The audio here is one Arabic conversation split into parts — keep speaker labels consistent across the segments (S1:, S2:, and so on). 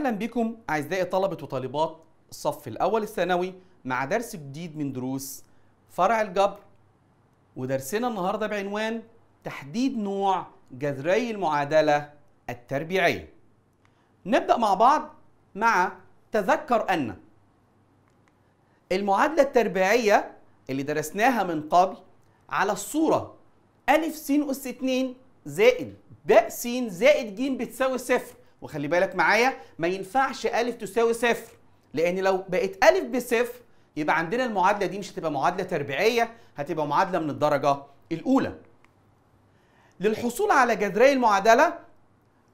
S1: أهلا بكم أعزائي طلبة وطالبات الصف الأول الثانوي مع درس جديد من دروس فرع الجبر ودرسنا النهاردة بعنوان تحديد نوع جذري المعادلة التربيعية نبدأ مع بعض مع تذكر أن المعادلة التربيعية اللي درسناها من قبل على الصورة أ س أس 2 زائد ب س زائد ج بتساوي صفر وخلي بالك معايا ما ينفعش أ تساوي صفر لأن لو بقت أ بصفر يبقى عندنا المعادلة دي مش هتبقى معادلة تربيعية هتبقى معادلة من الدرجة الأولى للحصول على جذري المعادلة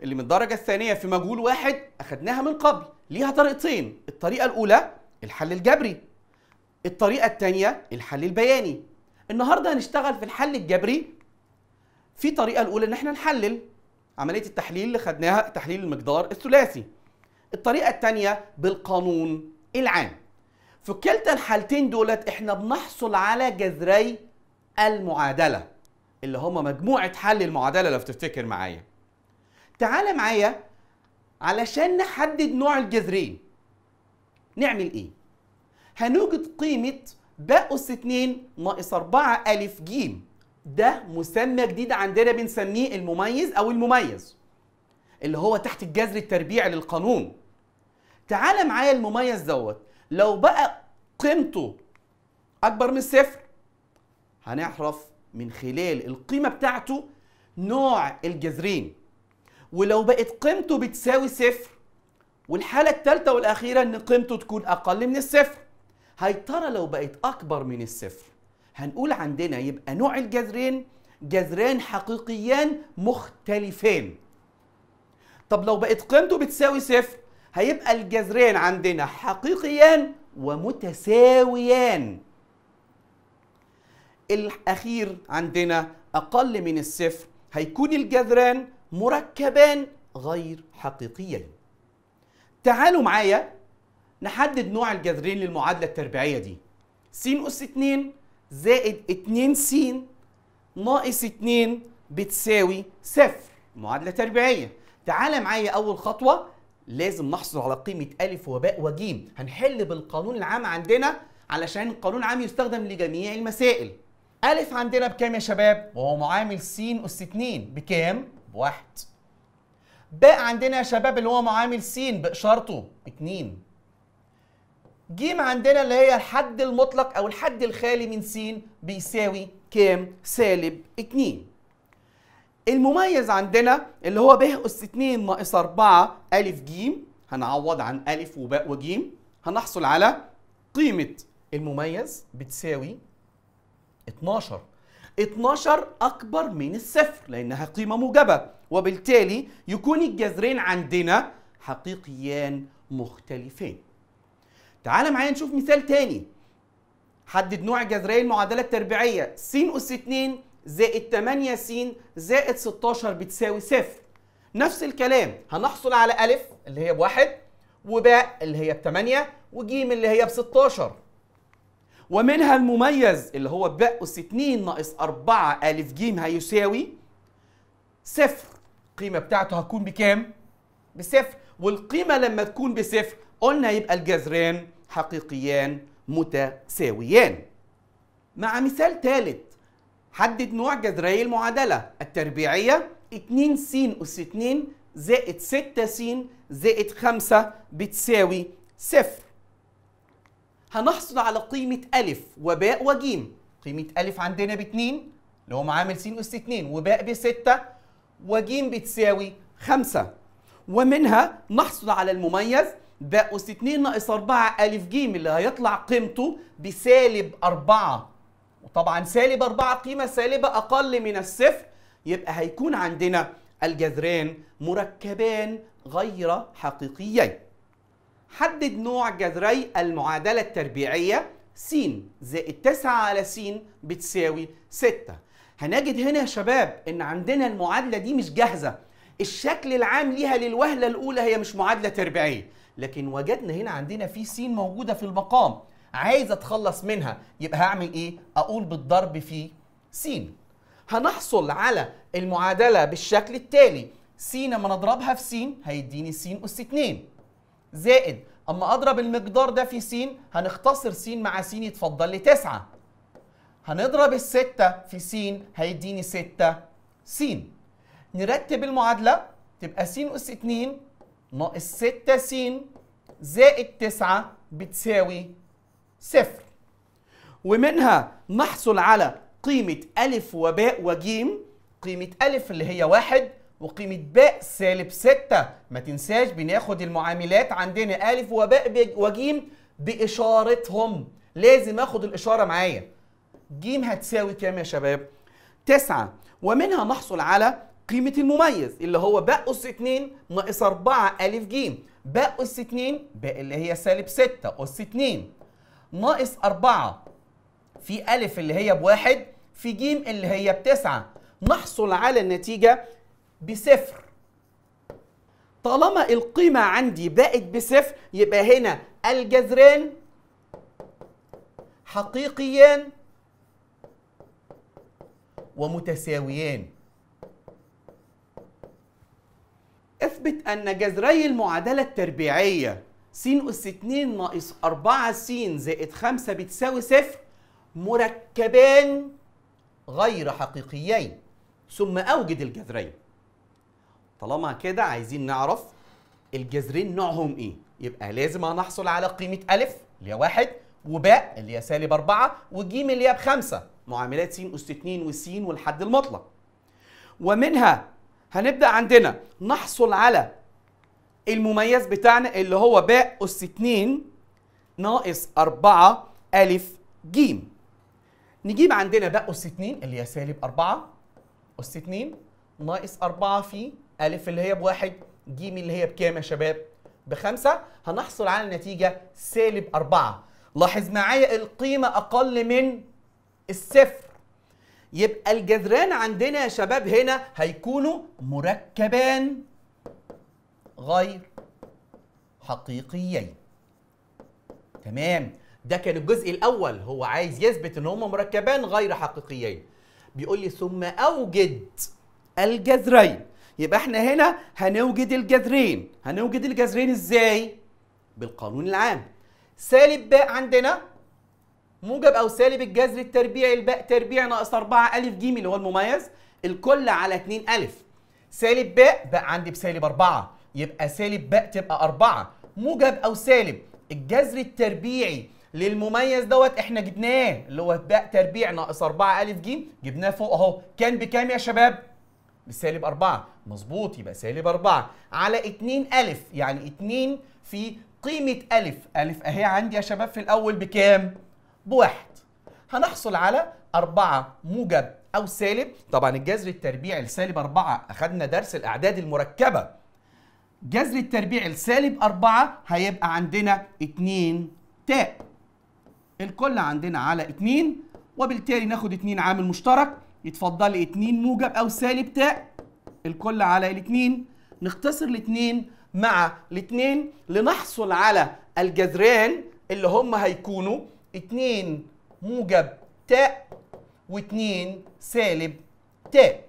S1: اللي من الدرجة الثانية في مجهول واحد أخدناها من قبل ليها طريقتين الطريقة الأولى الحل الجبري الطريقة الثانية الحل البياني النهاردة هنشتغل في الحل الجبري في طريقة الأولى إن إحنا نحلل عمليه التحليل اللي خدناها تحليل المقدار الثلاثي الطريقه الثانيه بالقانون العام في كلتا الحالتين دولت احنا بنحصل على جذري المعادله اللي هما مجموعه حل المعادله لو تفتكر معايا تعال معايا علشان نحدد نوع الجذرين نعمل ايه هنوجد قيمه ب اس 2 ناقص 4 ا ج ده مسمى جديد عندنا بنسميه المميز او المميز اللي هو تحت الجذر التربيعي للقانون تعال معايا المميز دوت لو بقى قيمته اكبر من الصفر هنعرف من خلال القيمه بتاعته نوع الجذرين ولو بقت قيمته بتساوي صفر والحاله الثالثه والاخيره ان قيمته تكون اقل من الصفر هيترى لو بقت اكبر من الصفر هنقول عندنا يبقى نوع الجذرين جذران حقيقيان مختلفين طب لو بقت قيمته بتساوي صفر هيبقى الجذران عندنا حقيقيان ومتساويان الأخير عندنا أقل من الصفر هيكون الجذران مركبان غير حقيقيين تعالوا معايا نحدد نوع الجذرين للمعادلة التربيعية دي س أس 2 زائد 2 س ناقص 2 بتساوي صفر معادلة تربيعية تعال معايا أول خطوة لازم نحصل على قيمة أ وباء وجيم هنحل بالقانون العام عندنا علشان القانون العام يستخدم لجميع المسائل ألف عندنا بكام يا شباب؟ وهو معامل س أس 2 بكام؟ بواحد باء عندنا يا شباب اللي هو معامل س بإشارته 2 جيم عندنا اللي هي الحد المطلق او الحد الخالي من س بيساوي كام سالب 2 المميز عندنا اللي هو ب اس 2 ناقص 4 ا ج هنعوض عن ا وباء وج هنحصل على قيمه المميز بتساوي 12 12 اكبر من الصفر لانها قيمه موجبه وبالتالي يكون الجذرين عندنا حقيقيان مختلفين تعال معايا نشوف مثال تاني حدد نوع جذري المعادلة التربيعية س أس 2 زائد 8 س زائد 16 بتساوي صفر نفس الكلام هنحصل على أ اللي هي بواحد وباء اللي هي بثمانية وجيم اللي هي بستاشر ومنها المميز اللي هو باء أس 2 ناقص 4 أ جيم هيساوي صفر القيمة بتاعته هتكون بكام؟ بصفر والقيمة لما تكون بصفر قلنا يبقى الجذران حقيقيان متساويان مع مثال ثالث حدد نوع جذري المعادلة التربيعية 2 س أس 2 زائد 6 س زائد 5 بتساوي صفر هنحصل على قيمة ألف وباء وجيم قيمة ألف عندنا باتنين اللي هو معامل س أس 2 وباء بستة وجيم بتساوي خمسة ومنها نحصل على المميز أس 2 ناقص 4 ألف ج اللي هيطلع قيمته بسالب 4 وطبعا سالب 4 قيمة سالبة أقل من الصفر يبقى هيكون عندنا الجذران مركبان غير حقيقيين حدد نوع جذري المعادلة التربيعية س زائد 9 على س بتساوي 6 هنجد هنا يا شباب ان عندنا المعادلة دي مش جاهزة الشكل العام ليها للوهلة الأولى هي مش معادلة تربيعية لكن وجدنا هنا عندنا في س موجوده في المقام عايز اتخلص منها يبقى هعمل ايه اقول بالضرب في س هنحصل على المعادله بالشكل التالي س اما نضربها في س هيديني س اس 2 زائد اما اضرب المقدار ده في س هنختصر س مع س يتفضل لي 9 هنضرب ال 6 في س هيديني 6 س نرتب المعادله تبقى س اس 2 ناقص 6 س زائد 9 بتساوي صفر ومنها نحصل على قيمة أ وباء وجيم قيمة أ اللي هي واحد وقيمة باء سالب ستة ما تنساش بناخد المعاملات عندنا أ وباء وجيم بإشارتهم لازم آخد الإشارة معايا جيم هتساوي كام يا شباب؟ تسعة ومنها نحصل على قيمة المميز اللي هو باء أس 2 ناقص 4 ألف ج باء أس 2 باء اللي هي سالب 6 أس 2 ناقص 4 في ألف اللي هي بواحد في ج اللي هي بتسعة نحصل على النتيجة بصفر طالما القيمة عندي بقت بصفر يبقى هنا الجذرين حقيقيان ومتساويان اثبت أن جذري المعادلة التربيعية س أس 2 ناقص 4 س زائد 5 بتساوي صفر مركبان غير حقيقيين ثم أوجد الجذرين طالما كده عايزين نعرف الجذرين نوعهم إيه يبقى لازم هنحصل على قيمة أ اللي هي واحد وباء اللي هي سالب 4 وج اللي هي ب 5 معاملات س أس 2 وس والحد المطلق ومنها هنبدأ عندنا نحصل على المميز بتاعنا اللي هو باء أس 2 ناقص 4 ا ج نجيب عندنا باء أس 2 اللي هي سالب 4 أس 2 ناقص 4 في ا اللي هي بواحد ج اللي هي بكام يا شباب؟ بخمسة هنحصل على النتيجه سالب 4 لاحظ معايا القيمة أقل من الصفر يبقى الجذران عندنا يا شباب هنا هيكونوا مركبان غير حقيقيين تمام ده كان الجزء الاول هو عايز يثبت ان هما مركبان غير حقيقيين بيقول لي ثم اوجد الجذرين يبقى احنا هنا هنوجد الجذرين هنوجد الجذرين ازاي بالقانون العام سالب ب عندنا موجب أو سالب الجذر التربيعي الباء تربيع ناقص 4 ألف ج اللي هو المميز الكل على 2 ألف سالب باء باء عندي بسالب 4 يبقى سالب باء تبقى 4 موجب أو سالب الجذر التربيعي للمميز دوت احنا جبناه اللي هو باء تربيع ناقص 4 ألف ج جبناه فوق اهو كان بكام يا شباب؟ بسالب 4 مظبوط يبقى سالب 4 على 2 ألف يعني 2 في قيمة ألف ألف أهي عندي يا شباب في الأول بكام؟ بواحد هنحصل على 4 موجب أو سالب طبعا الجذر التربيعي لسالب 4 أخدنا درس الأعداد المركبة جذر التربيعي لسالب 4 هيبقى عندنا 2 تاء الكل عندنا على 2 وبالتالي ناخد 2 عامل مشترك يتفضل اتنين 2 موجب أو سالب تاء الكل على الاثنين نختصر الاثنين مع الاثنين لنحصل على الجذران اللي هم هيكونوا 2 موجب تاء و2 سالب تاء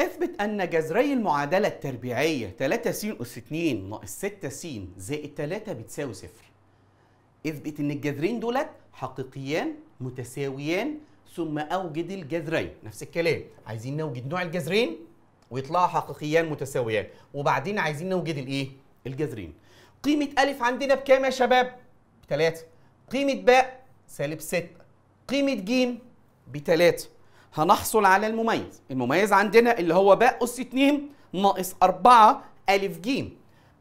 S1: اثبت أن جذري المعادلة التربيعية 3 س أس 2 ناقص 6 س زائد 3 بتساوي صفر. اثبت إن الجذرين دولت حقيقيان متساويان ثم أوجد الجذرين، نفس الكلام، عايزين نوجد نوع الجذرين ويطلعوا حقيقيان متساويان، وبعدين عايزين نوجد الإيه؟ الجذرين. قيمة أ عندنا بكام يا شباب؟ 3 قيمة باء سالب 6 قيمة ج بتلاتة هنحصل على المميز المميز عندنا اللي هو باء أس 2 ناقص 4 أ ج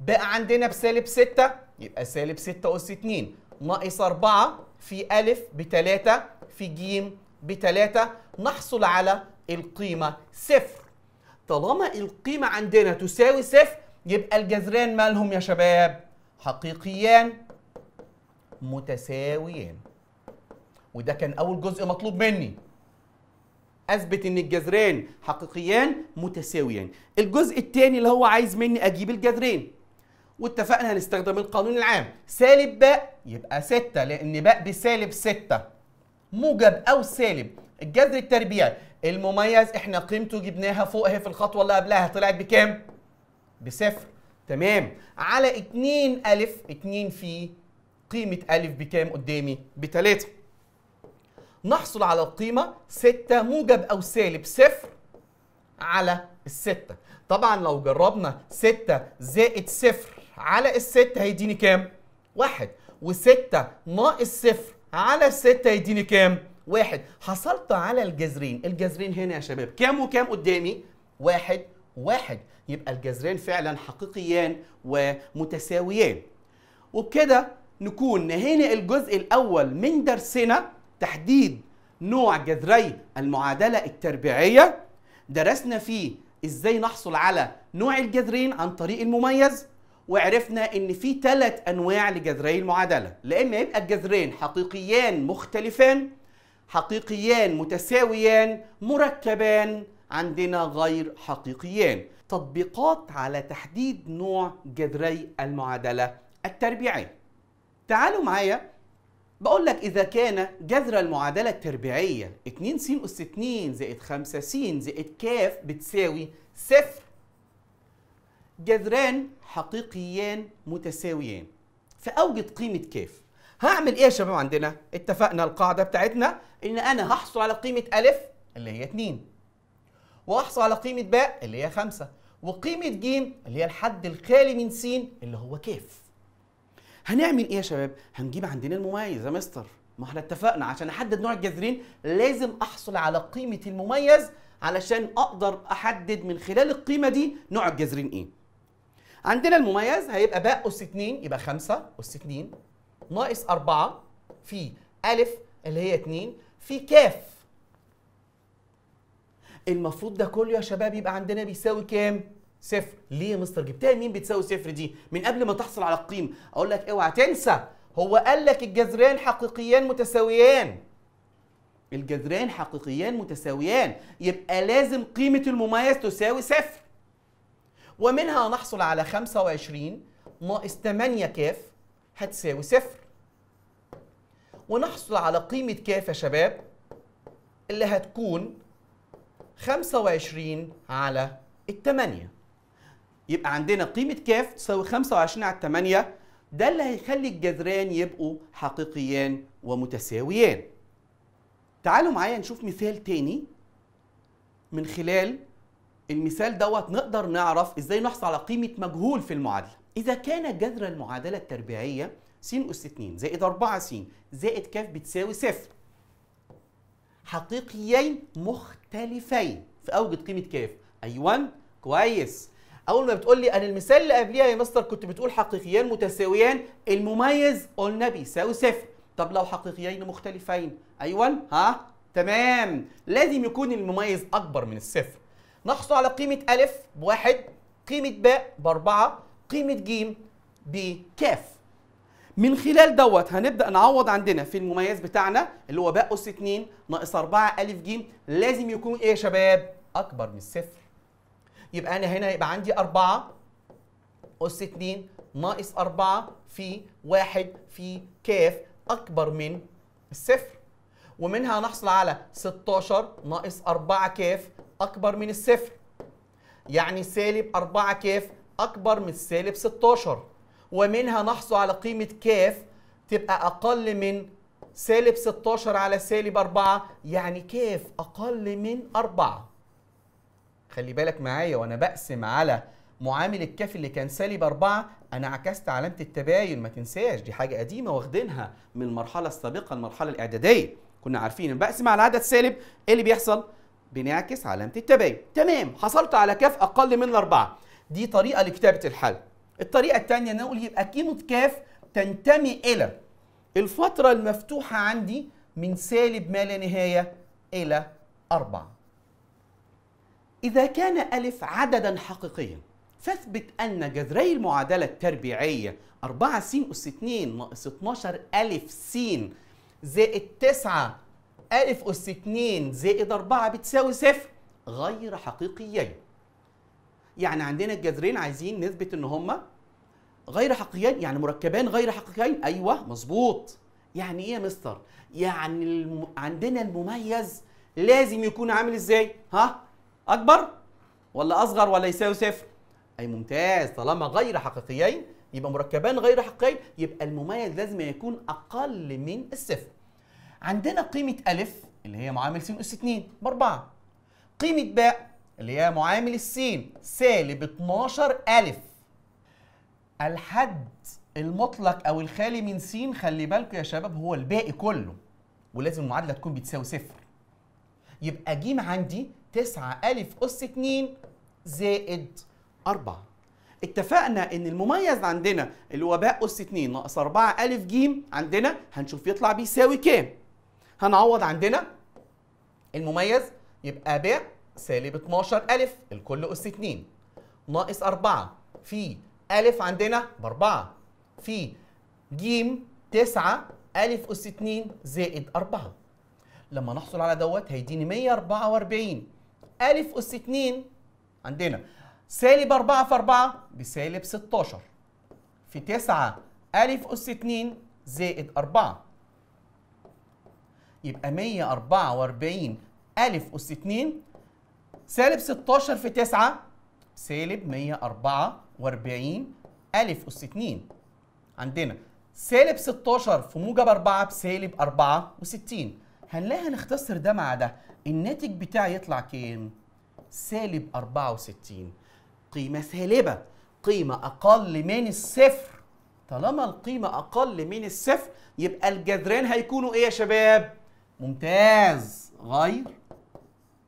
S1: باء عندنا بسالب 6 يبقى سالب 6 أس 2 ناقص 4 في أ ب 3 في ج ب 3 نحصل على القيمة صفر طالما القيمة عندنا تساوي صفر يبقى الجذران مالهم يا شباب حقيقيان متساويان وده كان اول جزء مطلوب مني اثبت ان الجذران حقيقيان متساويان الجزء الثاني اللي هو عايز مني اجيب الجذرين واتفقنا هنستخدم القانون العام سالب ب يبقى 6 لان ب بسالب 6 موجب او سالب الجذر التربيعي المميز احنا قيمته جبناها فوق اهي في الخطوه اللي قبلها طلعت بكام بصفر تمام على 2 ا 2 في قيمة أ بكام قدامي؟ بتلاتة نحصل على القيمة ستة موجب أو سالب صفر على الستة طبعا لو جربنا ستة زائد صفر على الستة هيديني كام؟ واحد وستة ناقص صفر على الستة هيديني كام؟ واحد حصلت على الجذرين الجذرين هنا يا شباب كام وكام قدامي؟ واحد واحد يبقى الجذرين فعلا حقيقيان ومتساويان وبكده نكون نهينا الجزء الأول من درسنا تحديد نوع جذري المعادلة التربيعية درسنا فيه إزاي نحصل على نوع الجذرين عن طريق المميز وعرفنا ان في ثلاث انواع لجذري المعادله لان يبقى الجذرين حقيقيان مختلفان حقيقيان متساويان مركبان عندنا غير حقيقيان تطبيقات على تحديد نوع جذري المعادله التربيعيه تعالوا معايا بقول لك إذا كان جذر المعادلة التربيعية 2 س أس 2 زائد 5 س زائد ك بتساوي صفر جذران حقيقيان متساويان فأوجد قيمة ك هعمل إيه يا شباب عندنا؟ اتفقنا القاعدة بتاعتنا إن أنا هحصل على قيمة أ اللي هي 2 وأحصل على قيمة ب اللي هي 5 وقيمة ج اللي هي الحد الخالي من س اللي هو كاف هنعمل ايه يا شباب هنجيب عندنا المميز يا مستر ما احنا اتفقنا عشان احدد نوع الجذرين لازم احصل على قيمه المميز علشان اقدر احدد من خلال القيمه دي نوع الجذرين ايه عندنا المميز هيبقى باء اس 2 يبقى 5 اس 2 ناقص 4 في ا اللي هي 2 في ك المفروض ده كله يا شباب يبقى عندنا بيساوي كام صفر ليه يا مستر جبتها مين بتساوي صفر دي من قبل ما تحصل على القيمه اقول لك اوعى تنسى هو قال لك الجذران حقيقيان متساويان الجذران حقيقيان متساويان يبقى لازم قيمه المميز تساوي صفر ومنها نحصل على 25 ناقص 8 كاف هتساوي صفر ونحصل على قيمة كاف يا شباب اللي هتكون 25 على 8 يبقى عندنا قيمة ك تساوي 25 على 8 ده اللي هيخلي الجذران يبقوا حقيقيان ومتساويان تعالوا معايا نشوف مثال تاني من خلال المثال دوت نقدر نعرف ازاي نحصل على قيمة مجهول في المعادلة إذا كان جذر المعادلة التربيعية س أس 2 زائد 4 س زائد ك بتساوي صفر حقيقيين مختلفين في أوجد قيمة ك أي 1 كويس اول ما بتقول لي انا المثال اللي قبليها يا مستر كنت بتقول حقيقيان متساويان المميز قلنا بيساوي صفر طب لو حقيقيين مختلفين ايوه ها تمام لازم يكون المميز اكبر من الصفر نحصل على قيمه ا بواحد قيمه باء باربعه قيمه ج بكاف من خلال دوت هنبدا نعوض عندنا في المميز بتاعنا اللي هو باء اس 2 ناقص 4 ا ج لازم يكون ايه يا شباب اكبر من الصفر يبقى انا هنا يبقى عندي 4 اس 2 ناقص 4 في 1 في كاف اكبر من الصفر ومنها هنحصل على 16 ناقص 4 كاف اكبر من الصفر يعني سالب 4 كاف اكبر من سالب 16 ومنها نحصل على قيمه كاف تبقى اقل من سالب 16 على سالب 4 يعني كاف اقل من 4 خلي بالك معايا وانا بقسم على معامل الكاف اللي كان سالب 4 انا عكست علامه التباين ما تنساش دي حاجه قديمه واخدينها من المرحله السابقه المرحله الاعداديه كنا عارفين ان بقسم على عدد سالب ايه اللي بيحصل بنعكس علامه التباين تمام حصلت على كاف اقل من الاربعه دي طريقه لكتابه الحل الطريقه الثانيه ان اقول يبقى قيمه كاف تنتمي الى الفتره المفتوحه عندي من سالب ما لا نهايه الى 4 إذا كان ألف عددا حقيقيا فاثبت أن جذري المعادلة التربيعية 4 س أس 2 ناقص 12 ألف س زائد 9 ألف أس 2 زائد 4 بتساوي صفر غير حقيقيين. يعني عندنا الجذرين عايزين نثبت إن هما غير حقيقيين يعني مركبان غير حقيقيين أيوه مظبوط. يعني إيه يا مستر؟ يعني الم... عندنا المميز لازم يكون عامل إزاي؟ ها؟ اكبر ولا اصغر ولا يساوي صفر اي ممتاز طالما غير حقيقيين يبقى مركبان غير حقيقيين يبقى المميز لازم يكون اقل من الصفر عندنا قيمه أ اللي هي معامل س اس 2 ب 4 قيمه باء اللي هي معامل السين سالب 12 الف الحد المطلق او الخالي من س خلي بالكم يا شباب هو الباقي كله ولازم المعادله تكون بتساوي صفر يبقى ج عندي 9 أ أس 2 زائد 4 اتفقنا ان المميز عندنا اللي هو ب اس 2 ناقص 4 أ ج عندنا هنشوف يطلع بيساوي كام هنعوض عندنا المميز يبقى ب سالب 12 أ الكل اس 2 ناقص 4 في أ عندنا ب 4 في ج 9 أ اس 2 زائد 4 لما نحصل على دوت هيديني 144 ألف أس 2 عندنا سالب 4 في 4 بسالب 16 في 9 ألف أس 2 زائد 4 يبقى 144 ألف أس 2 سالب 16 في 9 سالب 144 ألف أس 2 عندنا سالب 16 في موجب 4 بسالب 64 هنلاقي هنختصر ده مع ده الناتج بتاعي يطلع كام؟ سالب 64 قيمة سالبة قيمة أقل من الصفر طالما القيمة أقل من الصفر يبقى الجذران هيكونوا إيه يا شباب؟ ممتاز غير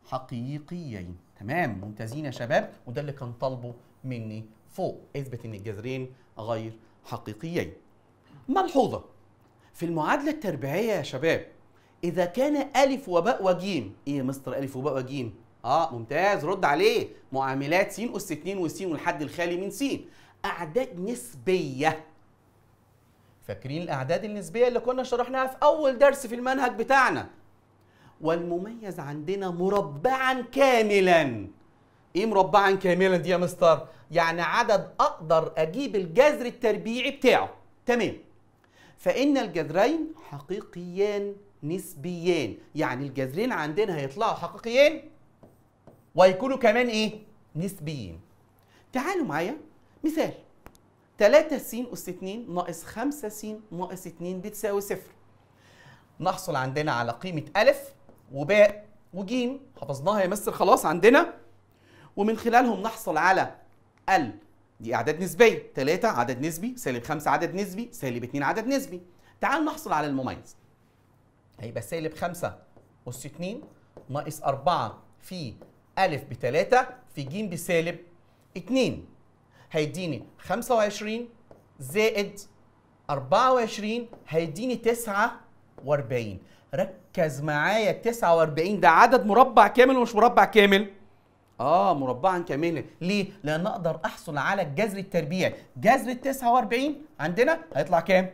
S1: حقيقيين تمام ممتازين يا شباب وده اللي كان طالبه مني فوق اثبت ان الجذرين غير حقيقيين ملحوظه في المعادله التربيعيه يا شباب إذا كان ألف وباء وجيم إيه يا مستر ألف وباء وجيم؟ آه ممتاز رد عليه معاملات س أس 2 وس والحد الخالي من س أعداد نسبية فاكرين الأعداد النسبية اللي كنا شرحناها في أول درس في المنهج بتاعنا والمميز عندنا مربعا كاملا ايه مربعا كاملا دي يا مستر يعني عدد اقدر اجيب الجذر التربيعي بتاعه تمام فان الجذرين حقيقيان نسبيين يعني الجذرين عندنا هيطلعوا حقيقيين ويكونوا كمان ايه نسبيين تعالوا معايا مثال 3 س أس 2 ناقص 5 س ناقص 2 بتساوي صفر نحصل عندنا على قيمة ألف وباء وجيم حفظناها يا مستر خلاص عندنا ومن خلالهم نحصل على ال دي أعداد نسبية 3 عدد نسبي سالب 5 عدد نسبي سالب 2 عدد نسبي تعال نحصل على المميز هيبقى سالب 5 أس 2 ناقص 4 في أ ب 3 في ج بسالب 2 هيديني 25 زائد 24 هيديني 49 ركز معايا 49 ده عدد مربع كامل ومش مربع كامل اه مربعا كاملا ليه لان اقدر احصل على الجذر التربيعي جذر ال 49 عندنا هيطلع كام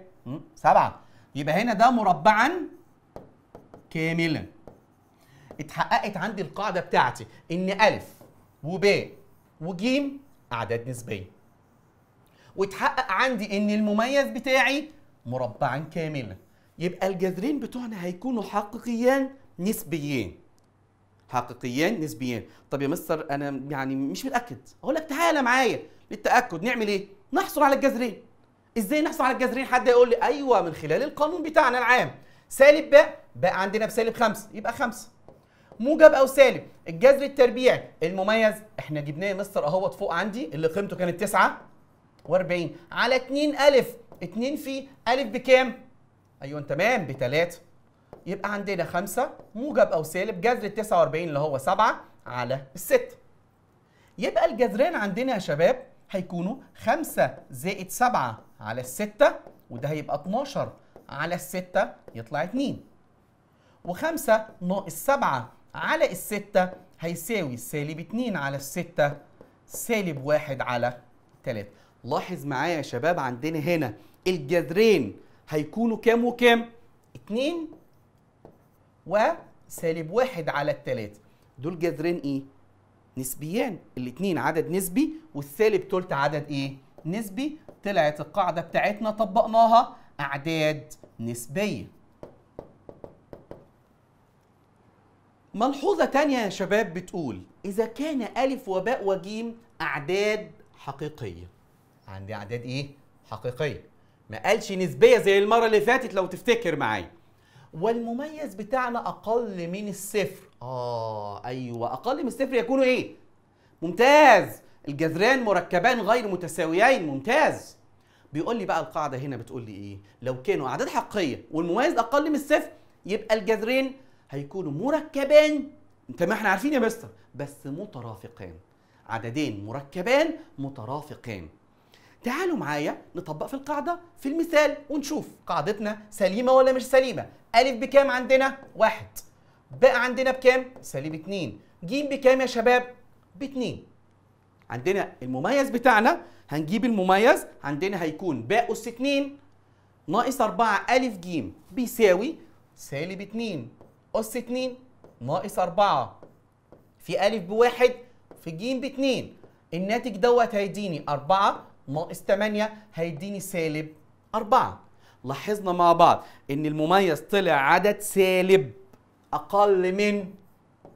S1: 7 يبقى هنا ده مربعا كاملا اتحققت عندي القاعدة بتاعتي إن ألف وباء وجيم أعداد نسبية واتحقق عندي إن المميز بتاعي مربعا كاملا يبقى الجذرين بتوعنا هيكونوا حقيقيان نسبيين حقيقيان نسبيين طب يا مستر انا يعني مش متاكد اقول لك تعالى معايا للتاكد نعمل ايه نحصل على الجذرين ازاي نحصل على الجذرين حد يقول لي ايوه من خلال القانون بتاعنا العام سالب ب بقى عندنا بسالب 5 يبقى 5 موجب او سالب الجذر التربيعي المميز احنا جبناه يا مستر اهوت فوق عندي اللي قيمته كانت 9 و40 على 2 الف 2 في الف بكام ايوه تمام ب 3 يبقى عندنا 5 موجب او سالب جذر ال 49 اللي هو 7 على ال 6 يبقى الجذران عندنا يا شباب هيكونوا 5 زائد 7 على ال 6 وده هيبقى 12 على ال 6 يطلع 2 وخمسة ناقص سبعة على الستة هيساوي سالب اتنين على الستة سالب واحد على تلاتة لاحظ معايا يا شباب عندنا هنا الجذرين هيكونوا كام وكام؟ اتنين وسالب واحد على التلاتة دول جذرين ايه؟ نسبيان الاتنين عدد نسبي والسالب تلت عدد ايه؟ نسبي طلعت القاعدة بتاعتنا طبقناها أعداد نسبية ملحوظة تانية يا شباب بتقول إذا كان ألف وباء وجيم أعداد حقيقية عندي أعداد إيه؟ حقيقية ما قالش نسبية زي المرة اللي فاتت لو تفتكر معايا والمميز بتاعنا أقل من الصفر آه أيوة أقل من الصفر يكون إيه؟ ممتاز الجذران مركبان غير متساويين ممتاز بيقول لي بقى القاعدة هنا بتقول لي إيه؟ لو كانوا أعداد حقيقية والمميز أقل من الصفر يبقى الجذرين هيكونوا مركبان انت ما احنا عارفين يا مستر بس مترافقان عددين مركبان مترافقان تعالوا معايا نطبق في القاعدة في المثال ونشوف قاعدتنا سليمة ولا مش سليمة ألف بكام عندنا؟ واحد بقى عندنا واحد ب عندنا بكام سالب اتنين جيم بكام يا شباب؟ باتنين عندنا المميز بتاعنا هنجيب المميز عندنا هيكون باء أس اتنين ناقص أربعة ألف جيم بيساوي سالب اتنين أس 2 ناقص 4 في ألف بواحد في جيم باتنين الناتج دوت هيديني 4 ناقص 8 هيديني سالب 4 لاحظنا مع بعض ان المميز طلع عدد سالب اقل من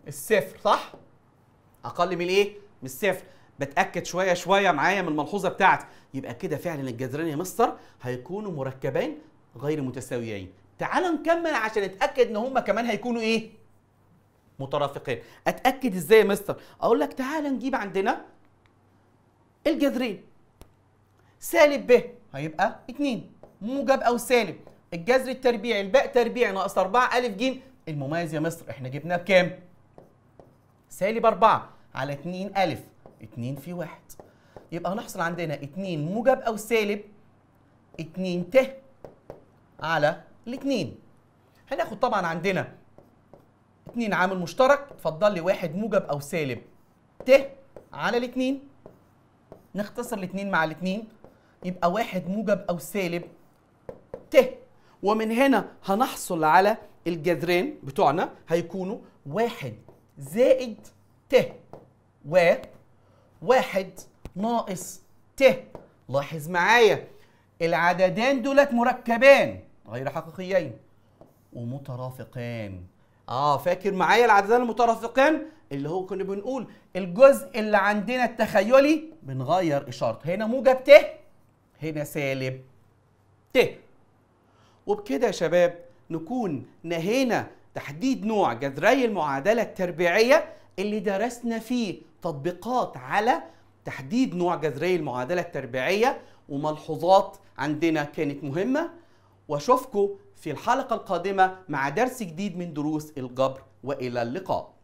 S1: الصفر صح؟ اقل من ايه؟ من الصفر بتاكد شويه شويه معايا من الملحوظه بتاعتي يبقى كده فعلا الجذران يا مستر هيكونوا مركبين غير متساويين تعالوا نكمل عشان نتاكد ان هما كمان هيكونوا ايه مترافقين اتاكد ازاي يا مستر اقول لك تعالى نجيب عندنا الجذرين سالب ب هيبقى 2 موجب او سالب الجذر التربيعي الباء تربيعي ناقص 4 ا ج المميز يا مستر احنا جبناه بكام سالب 4 على 2 ا 2 في 1 يبقى هنحصل عندنا 2 موجب او سالب 2 ت على الاثنين هناخد طبعا عندنا اتنين عامل مشترك اتفضل لي واحد موجب او سالب ت على الاتنين نختصر الاتنين مع الاتنين يبقى واحد موجب او سالب ت ومن هنا هنحصل على الجذرين بتوعنا هيكونوا واحد زائد ت و واحد ناقص ت لاحظ معايا العددان دولت مركبان غير حقيقيين ومترافقان اه فاكر معايا العددان المترافقان اللي هو كنا بنقول الجزء اللي عندنا التخيلي بنغير اشارته هنا موجب ت هنا سالب ت وبكده يا شباب نكون نهينا تحديد نوع جذري المعادله التربيعيه اللي درسنا فيه تطبيقات على تحديد نوع جذري المعادله التربيعيه وملحوظات عندنا كانت مهمه واشوفكم في الحلقه القادمه مع درس جديد من دروس الجبر والى اللقاء